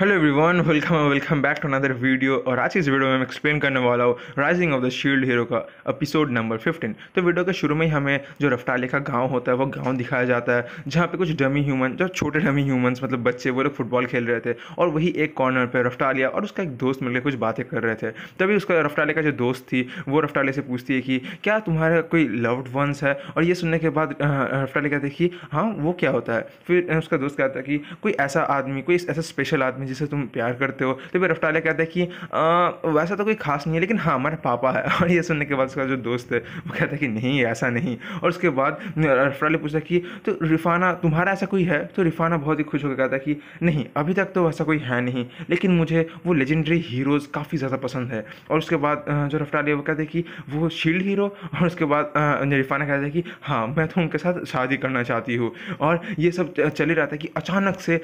hello everyone welcome welcome back to another video और आज इस वीडियो में मैं एक्सप्लेन करने वाला हूँ rising of the shield hero का एपिसोड नंबर 15 तो वीडियो के शुरू में ही हमें जो रफ्तार लेखा गांव होता है वो गांव दिखाया जाता है जहाँ पे कुछ डमी ह्यूमन जो छोटे डमी ह्यूमन्स मतलब बच्चे वो लोग फुटबॉल खेल रहे थे और वही एक कॉर्नर पर रफ्तार लिया और उसका एक दोस्त मिलकर कुछ बातें कर रहे थे तभी उसका रफ्तार का जो दोस्त थी वो रफ्तार से पूछती है कि क्या तुम्हारा कोई लव्ड वंस है और ये सुनने के बाद रफ्तार कहते कि हाँ वो क्या होता है फिर उसका दोस्त कहता है कि कोई ऐसा आदमी कोई ऐसा स्पेशल आदमी जिसे तुम प्यार करते हो तो फिर रफ्तार कहता है कि आ, वैसा तो कोई खास नहीं है लेकिन हाँ हमारा पापा है और ये सुनने के बाद उसका जो दोस्त है वो कहता है कि नहीं ऐसा नहीं और उसके बाद रफ्तार पूछता कि तो रिफाना तुम्हारा ऐसा कोई है तो रिफाना बहुत ही खुश होकर कहता है कि नहीं अभी तक तो वैसा कोई है नहीं लेकिन मुझे वो लेजेंडरी हीरोज़ काफ़ी ज़्यादा पसंद है और उसके बाद जो रफ्तार वो कहते हैं कि वो शील्ड हीरो और उसके बाद रिफाना कहता है कि हाँ मैं तो उनके साथ शादी करना चाहती हूँ और ये सब चले रहा था कि अचानक से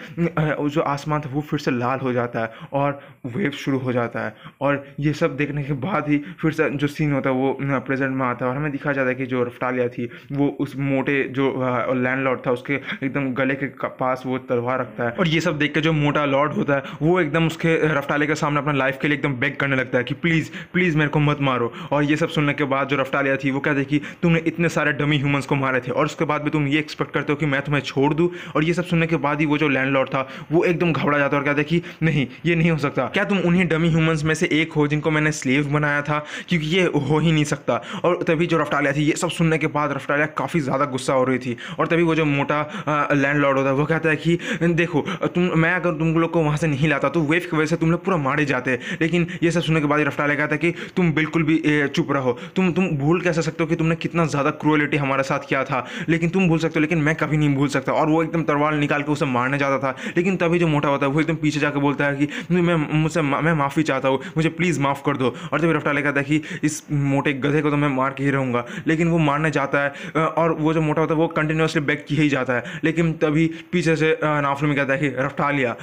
जो आसमान था वो फिर से लाल हो जाता है और वेव शुरू हो जाता है और ये सब देखने के बाद ही फिर से जो सीन होता है वो प्रेजेंट में आता है और हमें दिखा जाता है कि जो रफ्टालिया थी वो उस मोटे जो लैंड लॉर्ड था उसके एकदम गले के पास वो तलवार रखता है और ये सब देख के जो मोटा लॉर्ड होता है वो एकदम उसके रफ्टाले के सामने अपना लाइफ के लिए एकदम बेग करने लगता है कि प्लीज़ प्लीज़ मेरे को मत मारो और ये सब सुनने के बाद जो रफ्टालिया थी वो कहते कि तुमने इतने सारे डमी ह्यूमंस को मारे थे और उसके बाद भी तुम ये एक्सपेक्ट करते हो कि मैं तुम्हें छोड़ दूँ और ये सब सुनने के बाद ही वो जो लैंड था वो एकदम घबरा जाता है और कहते कि नहीं ये नहीं हो सकता क्या तुम उन्हीं डमी ह्यूमंस में से एक हो जिनको मैंने स्लेव बनाया था क्योंकि ये हो ही नहीं सकता और तभी जो रफ्टालिया थी ये सब सुनने के बाद रफ्टालिया काफ़ी ज़्यादा गुस्सा हो रही थी और तभी वो जो मोटा लैंड लॉर्ड होता है वो कहता है कि देखो तुम मैं अगर तुम लोग को वहाँ से नहीं लाता तो वेव की वजह से तुम लोग पूरा मारे जाते लेकिन ये सब सुनने के बाद रफ्टालिया कहता है कि तुम बिल्कुल भी चुप रहो तुम तुम भूल कैसे सकते हो कि तुमने कितना ज़्यादा क्रुअलिटी हमारे साथ किया था लेकिन तुम भूल सकते हो लेकिन मैं कभी नहीं भूल सकता और वो एकदम तरवाल निकाल के उसे मारने जाता था लेकिन तभी जो मोटा होता है वो एकदम पीछे पीछे जाकर बोलता है कि मैं मुझसे मैं माफ़ी चाहता हूँ मुझे प्लीज़ माफ़ कर दो और तभी रफ्टाले कहता है कि इस मोटे गधे को तो मैं मार के ही रहूँगा लेकिन वो मारने जाता है और वो जो मोटा होता है वो कंटिन्यूसली बैक किया ही जाता है लेकिन तभी पीछे से नाफल में कहता है कि रफ्तार लिया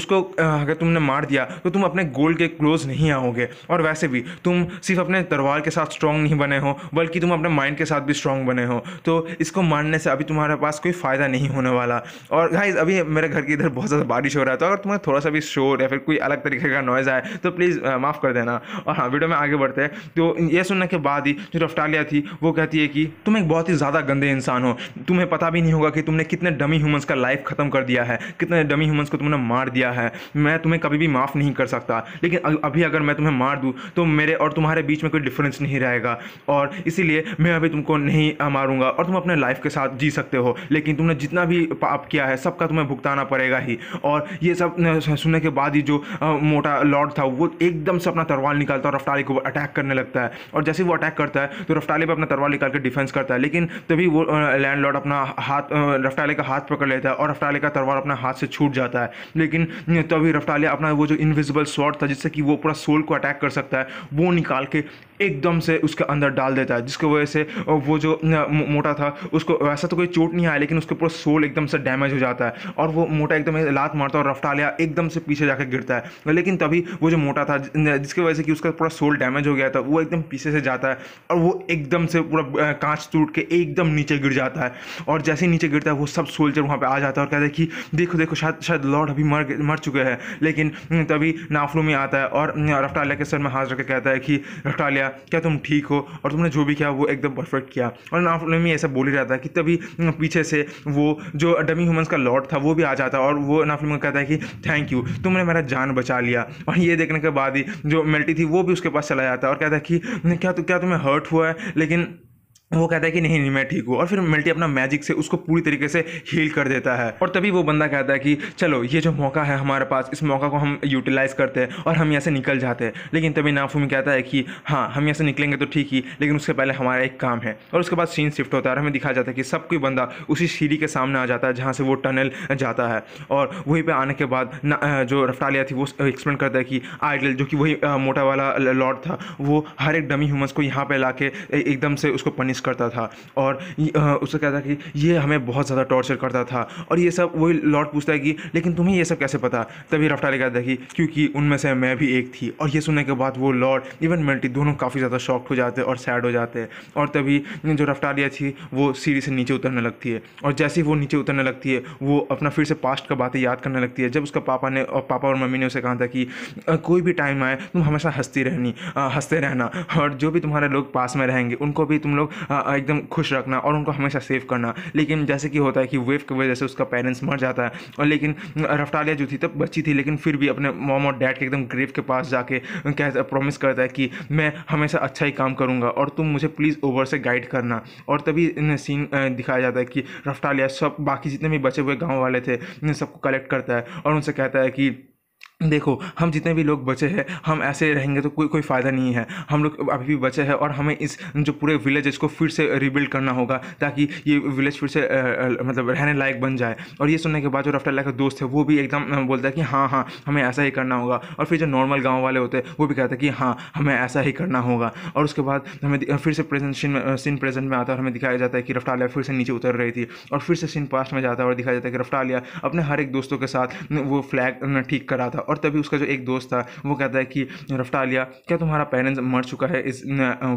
उसको अगर तुमने मार दिया तो तुम अपने गोल के क्लोज नहीं आओगे और वैसे भी तुम सिर्फ अपने तलवार के साथ स्ट्रांग नहीं बने हो बल्कि तुम अपने माइंड के साथ भी स्ट्रांग बने हो तो इसको मारने से अभी तुम्हारे पास कोई फ़ायदा नहीं होने वाला और गाइज अभी मेरे घर के इधर बहुत ज़्यादा बारिश हो रहा है तो अगर तुम्हें थोड़ा सा भी शोर या फिर कोई अलग तरीके का नॉइज़ आए तो प्लीज़ माफ़ कर देना और हाँ वीडियो में आगे बढ़ते हैं तो ये सुनने के बाद ही जो रफ्टालिया थी वो कहती है कि तुम एक बहुत ही ज़्यादा गंदे इंसान हो तुम्हें पता भी नहीं होगा कि तुमने कितने डमी ह्यूमंस का लाइफ ख़त्म कर दिया है कितने डमी ह्यूमंस को तुमने मार दिया है मैं तुम्हें कभी भी माफ़ नहीं कर सकता लेकिन अभी अगर मैं तुम्हें मार दूँ तो मेरे और तुम्हारे बीच में कोई डिफरेंस नहीं रहेगा और इसीलिए मैं अभी तुमको नहीं मारूंगा और तुम अपने लाइफ के साथ जी सकते हो लेकिन तुमने जितना भी पाप किया है सबका तुम्हें भुगताना पड़ेगा ही और ये सब सुनने के बाद ही जो मोटा लॉर्ड था वो एकदम से अपना तरवाल निकालता है और रफ्ताली को अटैक करने लगता है और जैसे वो अटैक करता है तो रफ्ताली पर अपना तरवाल निकाल के डिफेंस करता है लेकिन तभी वो लैंड लॉर्ड अपना हाथ रफ्ताली का हाथ पकड़ लेता है और रफ्ताली का तरवाल अपना हाथ से छूट जाता है लेकिन तभी रफ्ताली अपना वो जो इनविजिबल शॉर्ट था जिससे कि वो पूरा सोल को अटैक कर सकता है वो निकाल के एकदम से उसके अंदर डाल देता है जिसकी वजह से वो जो मोटा था उसको वैसा तो कोई चोट नहीं आया लेकिन उसके पूरा सोल एकदम से डैमेज हो जाता है और वो मोटा एकदम लात मारता है और रफ्तालिया एकदम से पीछे जाकर गिरता है लेकिन तभी वो जो मोटा था जिसकी वजह से कि उसका पूरा सोल डैमेज हो गया था वो एकदम पीछे से जाता है और वो एकदम से पूरा कांच टूट के एकदम नीचे गिर जाता है और जैसे ही नीचे गिरता है वो सब सोल्जर वहाँ पर आ जाता है और कहता है कि देखो देखो शायद शायद लॉर्ड अभी मर मर चुके हैं लेकिन तभी नाफलू में आता है और रफ्टालिया के सर में हाथ रखकर कहता है कि रफ्टालिया क्या तुम ठीक हो और तुमने जो भी किया वो एकदम परफेक्ट किया और नाफलू में ऐसा बोल ही जाता है कि तभी पीछे से वो जो डमी ह्यूमंस का लॉर्ड था वो भी आ जाता है और वो नाफलू में कहता है कि थैंक यू तुमने मेरा जान बचा लिया और ये देखने के बाद ही जो मेल्टी थी वो भी उसके पास चला जाता है और कहता है कि क्या तो क्या तुम्हें हर्ट हुआ है लेकिन वो कहता है कि नहीं नहीं मैं ठीक हूँ और फिर मल्टी अपना मैजिक से उसको पूरी तरीके से हील कर देता है और तभी वो बंदा कहता है कि चलो ये जो मौका है हमारे पास इस मौका को हम यूटिलाइज़ करते हैं और हम यहाँ से निकल जाते हैं लेकिन तभी नाफू में कहता है कि हाँ हम यहाँ से निकलेंगे तो ठीक ही लेकिन उसके पहले हमारा एक काम है और उसके बाद सीन शिफ्ट होता है और हमें दिखाया जाता है कि सब कोई बंदा उसी सीढ़ी के सामने आ जाता है जहाँ से वो टनल जाता है और वहीं पर आने के बाद जो रफ्तालिया थी वो एक्सप्लेन करता है कि आइडल जो कि वही मोटा वाला लॉर्ड था वो हर एक डमी ह्यूमन्स को यहाँ पर ला एकदम से उसको पनिश पनिश करता था और उससे कहता कि ये हमें बहुत ज़्यादा टॉर्चर करता था और ये सब वही लॉर्ड पूछता है कि लेकिन तुम्हें ये सब कैसे पता तभी रफ्तार कहता कि क्योंकि उनमें से मैं भी एक थी और ये सुनने के बाद वो लॉर्ड इवन मल्टी दोनों काफ़ी ज़्यादा शॉक्ट हो जाते और सैड हो जाते हैं और तभी जो रफ्तारिया थी वो सीढ़ी से नीचे उतरने लगती है और जैसे ही वो नीचे उतरने लगती है वो अपना फिर से पास्ट का बातें याद करने लगती है जब उसका पापा ने और पापा और मम्मी ने उसे कहा था कि कोई भी टाइम आए तुम हमेशा हंसती रहनी हंसते रहना और जो भी तुम्हारे लोग पास में रहेंगे उनको भी तुम लोग हाँ, हाँ, एकदम खुश रखना और उनको हमेशा सेव करना लेकिन जैसे कि होता है कि वेव की वजह से उसका पेरेंट्स मर जाता है और लेकिन रफ्टालिया जो थी तब बच्ची थी लेकिन फिर भी अपने मॉम और डैड के एकदम ग्रेव के पास जाके कह प्रॉमिस करता है कि मैं हमेशा अच्छा ही काम करूँगा और तुम मुझे प्लीज़ ओवर से गाइड करना और तभी सीन दिखाया जाता है कि रफ्टालिया सब बाकी जितने भी बचे हुए गाँव वाले थे सबको कलेक्ट करता है और उनसे कहता है कि देखो हम जितने भी लोग बचे हैं हम ऐसे रहेंगे तो कोई कोई फ़ायदा नहीं है हम लोग अभी भी बचे हैं और हमें इस जो पूरे विलेज इसको फिर से रिबिल्ड करना होगा ताकि ये विलेज फिर से आ, आ, मतलब रहने लायक बन जाए और ये सुनने के बाद जो रफ्तार का दोस्त है वो भी एकदम बोलता है कि हाँ हाँ हमें ऐसा ही करना होगा और फिर जो नॉर्मल गाँव वाले होते हैं वो भी कहते हैं कि हाँ हमें ऐसा ही करना होगा और उसके बाद हमें फिर से प्रेजेंट सीन सीन प्रेजेंट में आता है और हमें दिखाया जाता है कि रफ्तार फिर से नीचे उतर रही थी और फिर से सीन पास्ट में जाता है और दिखाया जाता है कि रफ्तार अपने हर एक दोस्तों के साथ वो फ्लैग ठीक करा था और तभी उसका जो एक दोस्त था वो कहता है कि रफ्टालिया क्या तुम्हारा पेरेंट्स मर चुका है इस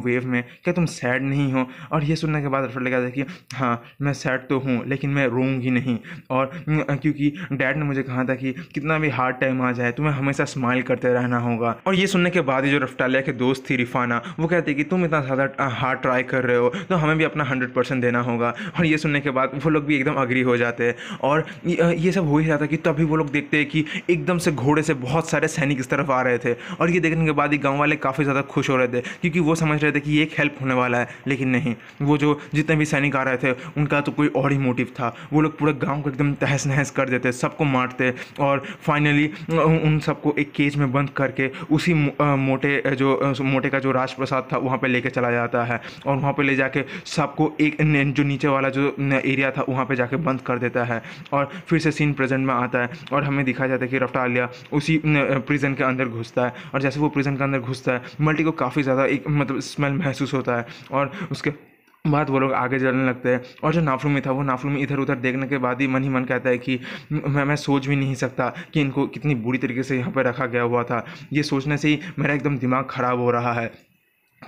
वेव में क्या तुम सैड नहीं हो और ये सुनने के बाद रफ्टालिया कहता है कि हाँ मैं सैड तो हूँ लेकिन मैं रोऊंगी नहीं और क्योंकि डैड ने मुझे कहा था कि कितना भी हार्ड टाइम आ जाए तुम्हें हमेशा स्माइल करते रहना होगा और ये सुनने के बाद ही जो रफ्टालिया के दोस्त थी रिफाना वो कहती है कि तुम इतना ज़्यादा हार्ड ट्राई कर रहे हो तो हमें भी अपना हंड्रेड परसेंट देना होगा और ये सुनने के बाद वो लोग भी एकदम अग्री हो जाते हैं और ये सब हो ही जाता है कि तभी वो लोग देखते हैं कि एकदम से घोड़े घोड़े से बहुत सारे सैनिक इस तरफ आ रहे थे और ये देखने के बाद ही गाँव वाले काफ़ी ज़्यादा खुश हो रहे थे क्योंकि वो समझ रहे थे कि ये एक हेल्प होने वाला है लेकिन नहीं वो जो जितने भी सैनिक आ रहे थे उनका तो कोई और ही मोटिव था वो लोग पूरे गाँव को एकदम तहस नहस कर देते सबको मारते और फाइनली उन सबको एक केज में बंद करके उसी मोटे जो मोटे का जो राजप्रसाद था वहाँ पर लेके चला जाता है और वहाँ पर ले जाके सबको एक जो नीचे वाला जो एरिया था वहाँ पर जाके बंद कर देता है और फिर से सीन प्रेजेंट में आता है और हमें दिखाया जाता है कि रफ्तार आलिया उसी प्रिज़न के अंदर घुसता है और जैसे वो प्रिज़न के अंदर घुसता है मल्टी को काफ़ी ज़्यादा एक मतलब स्मेल महसूस होता है और उसके बाद वो लोग आगे जलने लगते हैं और जो में था वो में इधर उधर देखने के बाद ही मन ही मन कहता है कि मैं मैं सोच भी नहीं सकता कि इनको कितनी बुरी तरीके से यहाँ पर रखा गया हुआ था ये सोचने से ही मेरा एकदम दिमाग ख़राब हो रहा है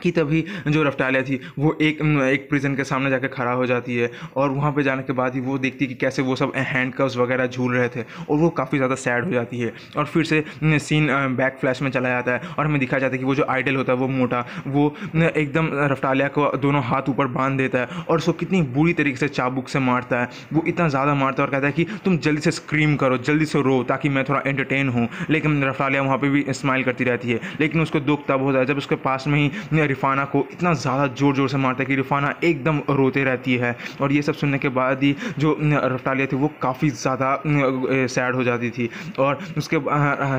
कि तभी जो रफ्टालिया थी वो एक एक प्रिज़न के सामने जाकर खड़ा हो जाती है और वहाँ पे जाने के बाद ही वो देखती है कि कैसे वो सब हैंड कप्स वगैरह झूल रहे थे और वो काफ़ी ज़्यादा सैड हो जाती है और फिर से सीन बैक फ्लैश में चला जाता है और हमें दिखाया जाता है कि वो जो आइडल होता है वो मोटा वो एकदम रफ्टालिया को दोनों हाथ ऊपर बांध देता है और उसको कितनी बुरी तरीके से चाबुक से मारता है वो इतना ज़्यादा मारता है और कहता है कि तुम जल्दी से स्क्रीम करो जल्दी से रो ताकि मैं थोड़ा एंटरटेन हूँ लेकिन रफ्टालिया वहाँ पर भी स्माइल करती रहती है लेकिन उसको दुख तब होता है जब उसके पास में ही है रिफाना को इतना ज़्यादा ज़ोर ज़ोर से मारता है कि रिफाना एकदम रोते रहती है और ये सब सुनने के बाद ही जो रफ्तालिया थी वो काफ़ी ज़्यादा सैड हो जाती थी और उसके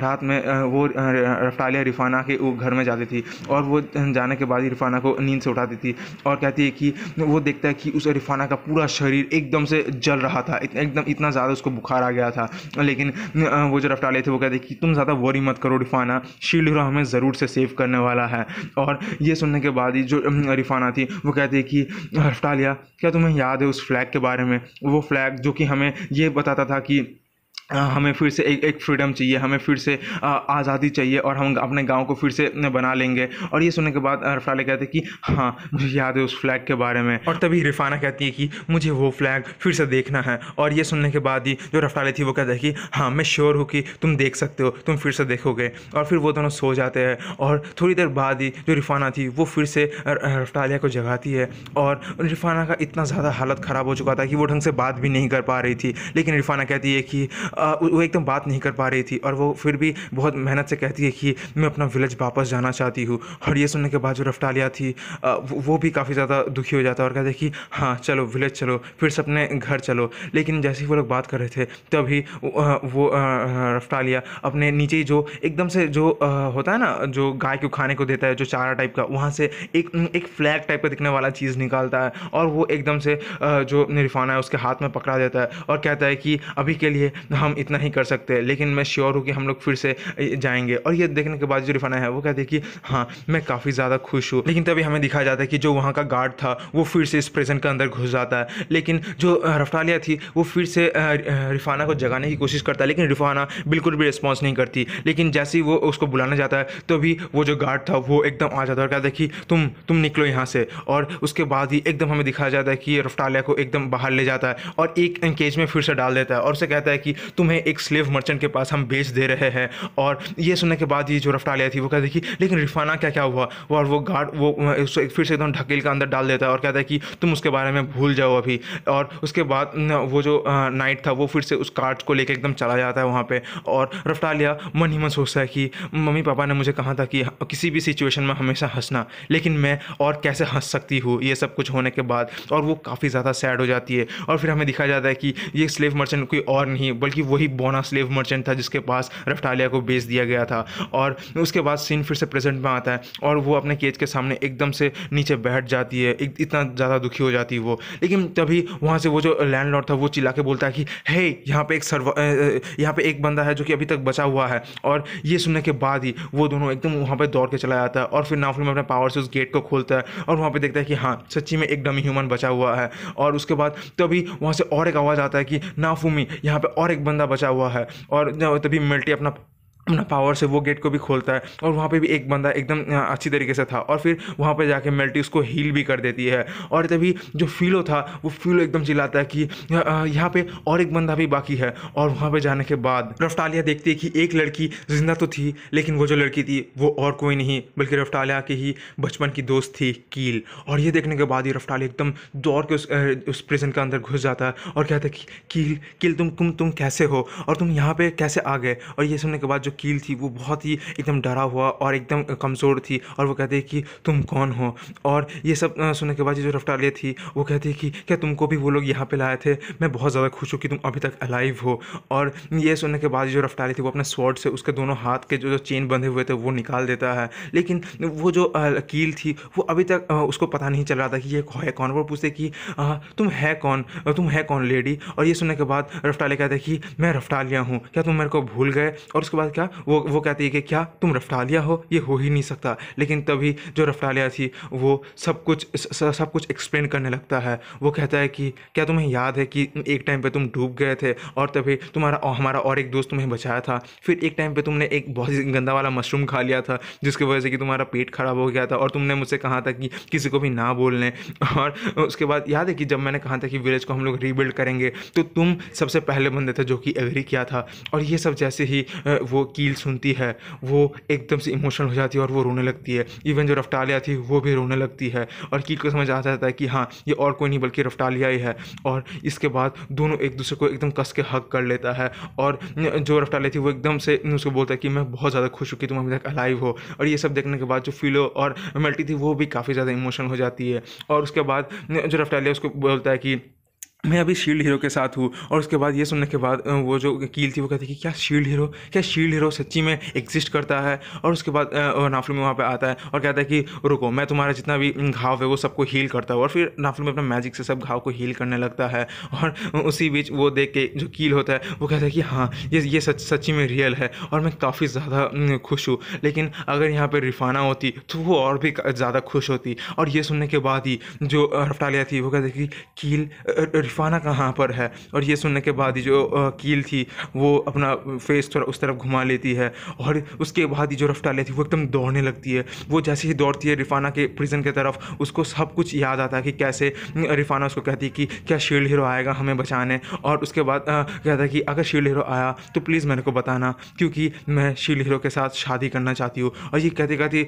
रात में वो रफ्तालिया रिफाना के घर में जाती थी और वो जाने के बाद ही रिफाना को नींद से उठाती थी और कहती है कि वो देखता है कि उस रिफाना का पूरा शरीर एकदम से जल रहा था एकदम इतना ज़्यादा उसको बुखार आ गया था लेकिन वो जो रफ्तालिया थे वो कहते कि तुम ज़्यादा वरी मत करो रिफाना शील्ड हीरो हमें ज़रूर से सेव करने वाला है और ये ये सुनने के बाद ही जो रिफाना थी वो कहती है कि हफ्ता लिया क्या तुम्हें याद है उस फ्लैग के बारे में वो फ्लैग जो कि हमें ये बताता था कि हमें फिर से एक एक फ्रीडम चाहिए हमें फिर से आज़ादी चाहिए और हम अपने गाँव को फिर से बना लेंगे और ये सुनने के बाद रफ़ाले कहते हैं कि हाँ मुझे याद है उस फ्लैग के बारे में और तभी रिफाना कहती है कि मुझे वो फ्लैग फिर से देखना है और ये सुनने के बाद ही जो रफ़ाले थी वो कहते हैं कि हाँ मैं श्योर हूँ कि तुम देख सकते हो तुम फिर से देखोगे और फिर वो दोनों सो जाते हैं और थोड़ी देर बाद ही जो रिफाना थी वो फिर से रफ्तालिया को जगाती है और रिफाना का इतना ज़्यादा हालत ख़राब हो चुका था कि वो ढंग से बात भी नहीं कर पा रही थी लेकिन रिफाना कहती है कि वो एकदम बात नहीं कर पा रही थी और वो फिर भी बहुत मेहनत से कहती है कि मैं अपना विलेज वापस जाना चाहती हूँ और ये सुनने के बाद जो रफ्टालिया थी वो भी काफ़ी ज़्यादा दुखी हो जाता है और कहते कि हाँ चलो विलेज चलो फिर से अपने घर चलो लेकिन जैसे ही वो लोग बात कर रहे थे तभी वो रफ्टालिया अपने नीचे ही जो एकदम से जो होता है ना जो गाय को खाने को देता है जो चारा टाइप का वहाँ से एक एक फ्लैग टाइप का दिखने वाला चीज़ निकालता है और वो एकदम से जो रिफाना है उसके हाथ में पकड़ा देता है और कहता है कि अभी के लिए हम इतना ही कर सकते हैं लेकिन मैं श्योर हूँ कि हम लोग फिर से जाएंगे और ये देखने के बाद जो रिफाना है वो कहते हैं कि हाँ मैं काफ़ी ज़्यादा खुश हूँ लेकिन तभी हमें दिखाया जाता है कि जो वहाँ का गार्ड था वो फिर से इस प्रेजेंट के अंदर घुस जाता है लेकिन जो रफ्तालिया थी वो फिर से रिफाना को जगाने की कोशिश करता है लेकिन रिफाना बिल्कुल भी रिस्पॉन्स नहीं करती लेकिन जैसे ही वो उसको बुलाना जाता है तभी भी वो जो गार्ड था वो एकदम आ जाता है और कहता है कि तुम तुम निकलो यहाँ से और उसके बाद ही एकदम हमें दिखाया जाता है कि रफ्तालिया को एकदम बाहर ले जाता है और एक एंकेज में फिर से डाल देता है और उसे कहता है कि तुम्हें एक स्लेव मर्चेंट के पास हम बेच दे रहे हैं और ये सुनने के बाद ये जो रफ्तार लिया थी वो कहती कि लेकिन रिफाना क्या क्या हुआ वो और वो गार्ड वो फिर से एकदम ढकेल के अंदर डाल देता है और कहता है कि तुम उसके बारे में भूल जाओ अभी और उसके बाद वो जो नाइट था वो फिर से उस कार्ड को लेकर एकदम चला जाता है वहाँ पर और रफ्तार लिया मन ही मन सोचता है कि मम्मी पापा ने मुझे कहा था कि हाँ, किसी भी सिचुएशन में हमेशा हंसना लेकिन मैं और कैसे हंस सकती हूँ ये सब कुछ होने के बाद और वो काफ़ी ज़्यादा सैड हो जाती है और फिर हमें दिखाया जाता है कि ये स्लेव मर्चेंट कोई और नहीं बल्कि वही बोना स्लेव मर्चेंट था जिसके पास रफ्टालिया को बेच दिया गया था और उसके बाद सीन फिर से प्रेजेंट में आता है और वो अपने केज के सामने एकदम से नीचे बैठ जाती है इतना ज़्यादा दुखी हो जाती है वो लेकिन तभी वहाँ से वो जो लैंडलॉर्ड था वो चिल्ला के बोलता है कि हे यहाँ पे एक सर्व यहाँ पे एक बंदा है जो कि अभी तक बचा हुआ है और ये सुनने के बाद ही वो दोनों एकदम वहाँ पर दौड़ के चला जाता है और फिर नाफल में अपने पावर से उस गेट को खोलता है और वहाँ पर देखता है कि हाँ सच्ची में एक डमी ह्यूमन बचा हुआ है और उसके बाद तभी वहाँ से और एक आवाज़ आता है कि नाफूमी यहाँ पे और एक बंदा बंदा बचा हुआ है और तभी मिल्टी अपना अपना पावर से वो गेट को भी खोलता है और वहाँ पे भी एक बंदा एकदम अच्छी तरीके से था और फिर वहाँ पे जाके मेल्टी उसको हील भी कर देती है और तभी जो फीलो था वो फीलो एकदम चिल्लाता है कि यहाँ पे और एक बंदा भी बाकी है और वहाँ पे जाने के बाद रफ्तालिया देखती है कि एक लड़की जिंदा तो थी लेकिन वो जो लड़की थी वो और कोई नहीं बल्कि रफ्तालिया की ही बचपन की दोस्त थी कील और ये देखने के बाद ही रफ्तालिया एकदम दौड़ के उस, उस प्रिजन के अंदर घुस जाता है और कहता है कि कील कील तुम तुम तुम कैसे हो और तुम यहाँ पर कैसे आ गए और ये सुनने के बाद जो कील थी वो बहुत ही एकदम डरा हुआ और एकदम कमज़ोर थी और वो कहते कि तुम कौन हो और ये सब सुनने के बाद जो रफ्तालिया थी वो कहती कि क्या तुमको भी वो लोग यहाँ पे लाए थे मैं बहुत ज़्यादा खुश हूँ कि तुम अभी तक अलाइव हो और ये सुनने के बाद जो रफ्तारी थी वो अपने स्वॉर्ड से उसके दोनों हाथ के जो जो चेन बंधे हुए थे वो निकाल देता है लेकिन वो जो कील थी वो अभी तक उसको पता नहीं चल रहा था कि ये है कौन वो पूछते कि तुम है कौन तुम है कौन लेडी और ये सुनने के बाद रफ्टाले कहते कि मैं रफ्टालिया हूँ क्या तुम मेरे को भूल गए और उसके बाद क्या था वो वो कहती है कि क्या तुम रफ्तालिया हो ये हो ही नहीं सकता लेकिन तभी जो रफ्तालिया थी वो सब कुछ स, सब कुछ एक्सप्लेन करने लगता है वो कहता है कि क्या तुम्हें याद है कि एक टाइम पे तुम डूब गए थे और तभी तुम्हारा और हमारा और एक दोस्त तुम्हें बचाया था फिर एक टाइम पे तुमने एक बहुत ही गंदा वाला मशरूम खा लिया था जिसकी वजह से कि तुम्हारा पेट खराब हो गया था और तुमने मुझसे कहा था कि किसी को भी ना बोलने और उसके बाद याद है कि जब मैंने कहा था कि विलेज को हम लोग रीबिल्ड करेंगे तो तुम सबसे पहले बंदे थे जो कि एग्री किया था और ये सब जैसे ही वो कील सुनती है वो एकदम से इमोशनल हो जाती है और वो रोने लगती है इवन जो रफ्तालिया थी वो भी रोने लगती है और कील को समझ आ जाता है कि हाँ ये और कोई नहीं बल्कि रफ्तालिया ही है और इसके बाद दोनों एक दूसरे को एकदम कस के हक कर लेता है और जो रफ्तालिया थी वो एकदम से उसको बोलता है कि मैं बहुत ज़्यादा खुश हूँ कि तुम अभी तक अलाइव हो और ये सब देखने के बाद जो फीलो और मल्टी थी वो भी काफ़ी ज़्यादा इमोशनल हो जाती है और उसके बाद जो रफ्तालिया उसको बोलता है कि मैं अभी शील्ड हीरो के साथ हूँ और उसके बाद ये सुनने के बाद वो जो कील थी वो कहती है कि क्या शील्ड हीरो क्या शील्ड हीरो सच्ची में एग्जिस्ट करता है और उसके बाद नाफलू में वहाँ पे आता है और कहता है कि रुको मैं तुम्हारा जितना भी घाव है वो सबको हील करता हूँ और फिर नाफलू में अपना मैजिक से सब घाव को हील करने लगता है और उसी बीच वो देख के जो कील होता है वो कहता है कि हाँ ये ये सच सच्ची में रियल है और मैं काफ़ी ज़्यादा खुश हूँ लेकिन अगर यहाँ पर रिफाना होती तो वो और भी ज़्यादा खुश होती और ये सुनने के बाद ही जो रफ्टालिया थी वो कहते कि कील इरफाना कहाँ पर है और ये सुनने के बाद ही जो कील थी वो अपना फेस थोड़ा उस तरफ घुमा लेती है और उसके बाद ही जो रफ्तार लेती है वो एकदम दौड़ने लगती है वो जैसे ही दौड़ती है रिफाना के प्रिजन की तरफ उसको सब कुछ याद आता है कि कैसे रिफाना उसको कहती है कि क्या शील्ड हीरो आएगा हमें बचाने और उसके बाद कहता है कि अगर शील्ड हीरो आया तो प्लीज़ मेरे को बताना क्योंकि मैं शील्ड हीरो के साथ शादी करना चाहती हूँ और ये कहते कहते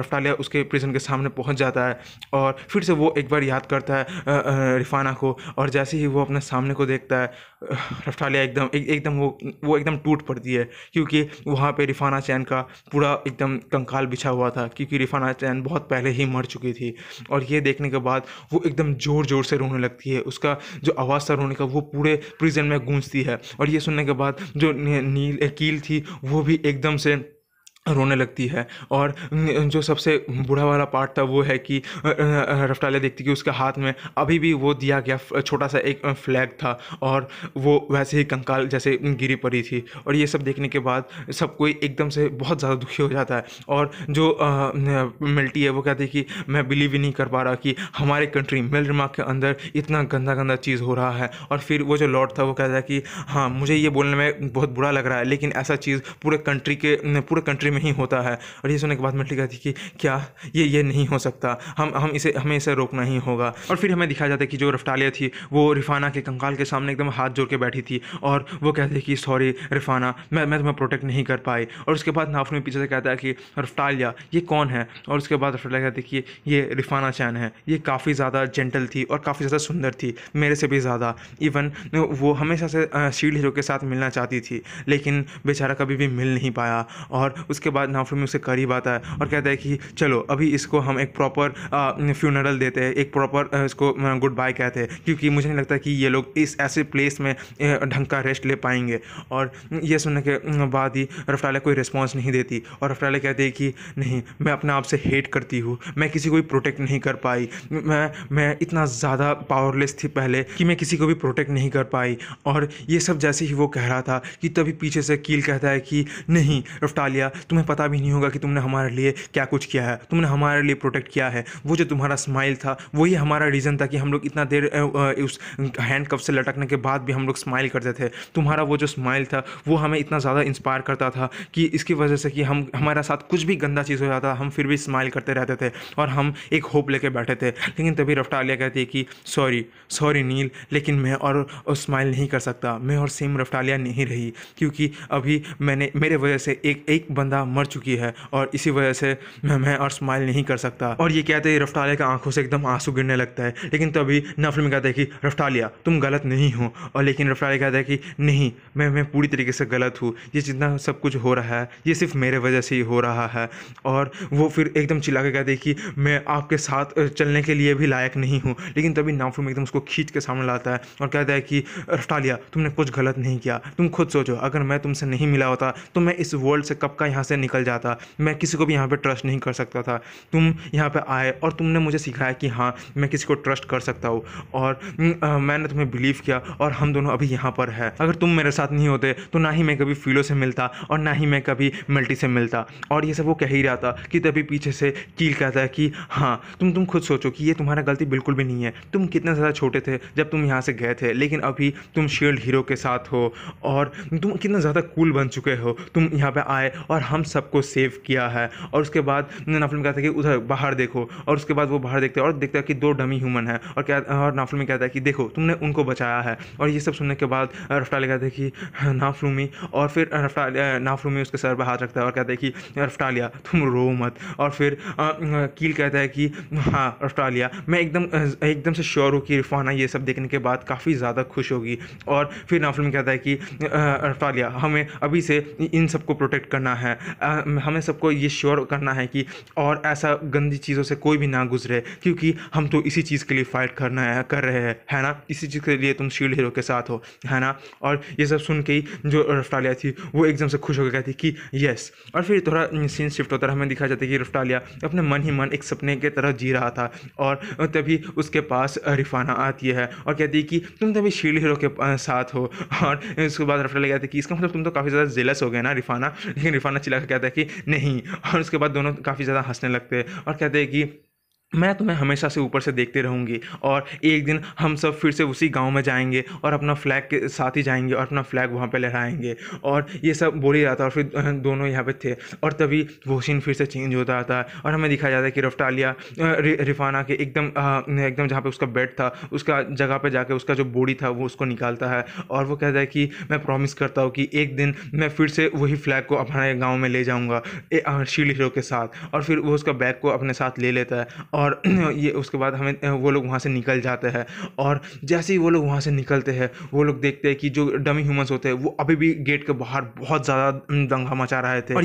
रफ्तालिया उसके प्रिजन के सामने पहुँच जाता है और फिर से वो एक बार याद करता है रिफाना को और जैसे ही वो अपने सामने को देखता है रफ्तालिया एकदम एक, एकदम वो वो एकदम टूट पड़ती है क्योंकि वहाँ पे रिफाना चैन का पूरा एकदम कंकाल बिछा हुआ था क्योंकि रिफाना चैन बहुत पहले ही मर चुकी थी और ये देखने के बाद वो एकदम ज़ोर ज़ोर से रोने लगती है उसका जो आवाज़ था रोने का वो पूरे प्रिजन में गूंजती है और ये सुनने के बाद जो नील कील थी वो भी एकदम से रोने लगती है और जो सबसे बुरा वाला पार्ट था वो है कि रफ्तालिया देखती कि उसके हाथ में अभी भी वो दिया गया छोटा सा एक फ्लैग था और वो वैसे ही कंकाल जैसे गिरी पड़ी थी और ये सब देखने के बाद सब कोई एकदम से बहुत ज़्यादा दुखी हो जाता है और जो मिल्टी है वो कहती है कि मैं बिलीव ही नहीं कर पा रहा कि हमारे कंट्री मिलरमा के अंदर इतना गंदा गंदा चीज़ हो रहा है और फिर वो जो लॉर्ड था वो कहता है कि हाँ मुझे ये बोलने में बहुत बुरा लग रहा है लेकिन ऐसा चीज़ पूरे कंट्री के पूरे कंट्री में ही होता है और ये सुनने के बाद मटलिका थी कि क्या ये ये नहीं हो सकता हम हम इसे हमें इसे रोकना ही होगा और फिर हमें दिखाया जाता है कि जो रफ्तालिया थी वो रिफाना के कंकाल के सामने एकदम हाथ जोड़ के बैठी थी और वो कहते कि सॉरी रिफाना मैं मैं तुम्हें प्रोटेक्ट नहीं कर पाई और उसके बाद नाफनू पीछे से कहता है कि रफ्तालिया ये कौन है और उसके बाद रफ्तालिया कहती कि ये रिफाना चैन है ये काफ़ी ज़्यादा जेंटल थी और काफ़ी ज़्यादा सुंदर थी मेरे से भी ज़्यादा इवन वो हमेशा से शील्ड हीरो के साथ मिलना चाहती थी लेकिन बेचारा कभी भी मिल नहीं पाया और उसके उसके बाद नाफिम उसके करीब आता है और कहता है कि चलो अभी इसको हम एक प्रॉपर फ्यूनरल देते हैं एक प्रॉपर इसको गुड बाय कहते हैं क्योंकि मुझे नहीं लगता कि ये लोग इस ऐसे प्लेस में ढंग का रेस्ट ले पाएंगे और ये सुनने के बाद ही रफ्टाला कोई रिस्पॉन्स नहीं देती और रफ्टाले कहते हैं कि नहीं मैं अपने आप से हेट करती हूँ मैं किसी को भी प्रोटेक्ट नहीं कर पाई मैं मैं इतना ज़्यादा पावरलेस थी पहले कि मैं किसी को भी प्रोटेक्ट नहीं कर पाई और ये सब जैसे ही वो कह रहा था कि तभी पीछे से कील कहता है कि नहीं रफ्टालिया तुम्हें पता भी नहीं होगा कि तुमने हमारे लिए क्या कुछ किया है तुमने हमारे लिए प्रोटेक्ट किया है वो जो तुम्हारा स्माइल था वही हमारा रीज़न था कि हम लोग इतना देर उस हैंड कप से लटकने के बाद भी हम लोग स्माइल करते थे तुम्हारा वो जो स्माइल था वो हमें इतना ज़्यादा इंस्पायर करता था कि इसकी वजह से कि हम हमारे साथ कुछ भी गंदा चीज़ हो जाता हम फिर भी स्माइल करते रहते थे और हम एक होप लेके बैठे थे लेकिन तभी रफ्तार लिया कहती है कि सॉरी सॉरी नील लेकिन मैं और, स्माइल नहीं कर सकता मैं और सेम रफ्तालिया आलिया नहीं रही क्योंकि अभी मैंने मेरे वजह से एक एक बंदा महिला मर चुकी है और इसी वजह से मैं, मैं और स्माइल नहीं कर सकता और ये कहते ही रफ्तालिया का आंखों से एकदम आंसू गिरने लगता है लेकिन तभी नफल में कहता है कि रफ्तालिया तुम गलत नहीं हो और लेकिन रफ्तालिया कहता है कि नहीं मैं मैं पूरी तरीके से गलत हूँ ये जितना सब कुछ हो रहा है ये सिर्फ मेरे वजह से ही हो रहा है और वो फिर एकदम चिल्ला के कहते हैं कि मैं आपके साथ चलने के लिए भी लायक नहीं हूँ लेकिन तभी नाफलूम एकदम उसको खींच के सामने लाता है और कहता है कि रफ्तालिया तुमने कुछ गलत नहीं किया तुम खुद सोचो अगर मैं तुमसे नहीं मिला होता तो मैं इस वर्ल्ड से कब का यहाँ से से निकल जाता मैं किसी को भी यहाँ पर ट्रस्ट नहीं कर सकता था तुम यहाँ पर आए और तुमने मुझे सिखाया कि हाँ मैं किसी को ट्रस्ट कर सकता हूँ और मैंने तुम्हें बिलीव किया और हम दोनों अभी यहाँ पर है अगर तुम मेरे साथ नहीं होते तो ना ही मैं कभी फीलो से मिलता और ना ही मैं कभी मल्टी से मिलता और ये सब वो कह ही रहा था कि तभी पीछे से कील कहता है कि हाँ तुम तुम खुद सोचो कि ये तुम्हारा गलती बिल्कुल भी नहीं है तुम कितने ज़्यादा छोटे थे जब तुम यहाँ से गए थे लेकिन अभी तुम शील्ड हीरो के साथ हो और तुम कितना ज़्यादा कूल बन चुके हो तुम यहाँ पर आए और हम हम सबको सेव किया है और उसके बाद नाफिल में कहता है कि उधर बाहर देखो और उसके बाद वो बाहर देखते हैं और देखता है कि दो डमी ह्यूमन है और क्या और नाफिल में कहता है कि देखो तुमने उनको बचाया है और ये सब सुनने के बाद रफ्तार कहता है कि हाँ, नाफलूमी और फिर रफ्तार नाफलूमी उसके सर पर हाथ रखता है और कहता है कि रफ्टालिया तुम रो मत और फिर कील कहता है कि हाँ रफ्टालिया मैं एकदम एकदम से श्योर हूँ कि रिफाना ये सब देखने के बाद काफ़ी ज़्यादा खुश होगी और फिर नाफलूमी कहता है कि रफ्टालिया हमें अभी से इन सबको प्रोटेक्ट करना है हमें सबको ये श्योर करना है कि और ऐसा गंदी चीज़ों से कोई भी ना गुजरे क्योंकि हम तो इसी चीज़ के लिए फाइट करना है कर रहे हैं है ना इसी चीज़ के लिए तुम शील्ड हीरो के साथ हो है ना और ये सब सुन के ही जो रफ्तालिया थी वो एकदम से खुश होकर कहती कि येस और फिर थोड़ा सीन शिफ्ट होता है हमें दिखा जाता है कि रफ्तालिया अपने मन ही मन एक सपने की तरह जी रहा था और तभी उसके पास रिफाना आती है और कहती है कि तुम तभी शील्ड हीरो के साथ हो और उसके बाद रफ्तालिया कहती है कि इसका मतलब तुम तो काफ़ी ज़्यादा जेलस हो गए ना रिफाना लेकिन रिफाना चिल्ला कहता है कि नहीं और उसके बाद दोनों काफ़ी ज़्यादा हंसने लगते हैं और कहते हैं कि मैं तुम्हें हमेशा से ऊपर से देखते रहूँगी और एक दिन हम सब फिर से उसी गांव में जाएंगे और अपना फ्लैग के साथ ही जाएंगे और अपना फ्लैग वहाँ पे लहराएंगे और ये सब बोल ही रहा था और फिर दोनों यहाँ पे थे और तभी वो सीन फिर से चेंज होता आता है और हमें दिखाया जाता है कि रफ्तालिया रिफाना के एकदम एकदम जहाँ पर उसका बेड था उसका जगह पर जाकर उसका जो बॉडी था वो उसको निकालता है और वो कहता है कि मैं प्रॉमिस करता हूँ कि एक दिन मैं फिर से वही फ्लैग को अपने गाँव में ले जाऊँगा शील हीरो के साथ और फिर वो उसका बैग को अपने साथ ले लेता है और और ये उसके बाद हमें वो लोग वहाँ से निकल जाते हैं और जैसे ही वो लोग वहाँ से निकलते हैं वो लोग देखते हैं कि जो डमी ह्यूमंस होते हैं वो अभी भी गेट के बाहर बहुत ज़्यादा दंगा मचा रहे थे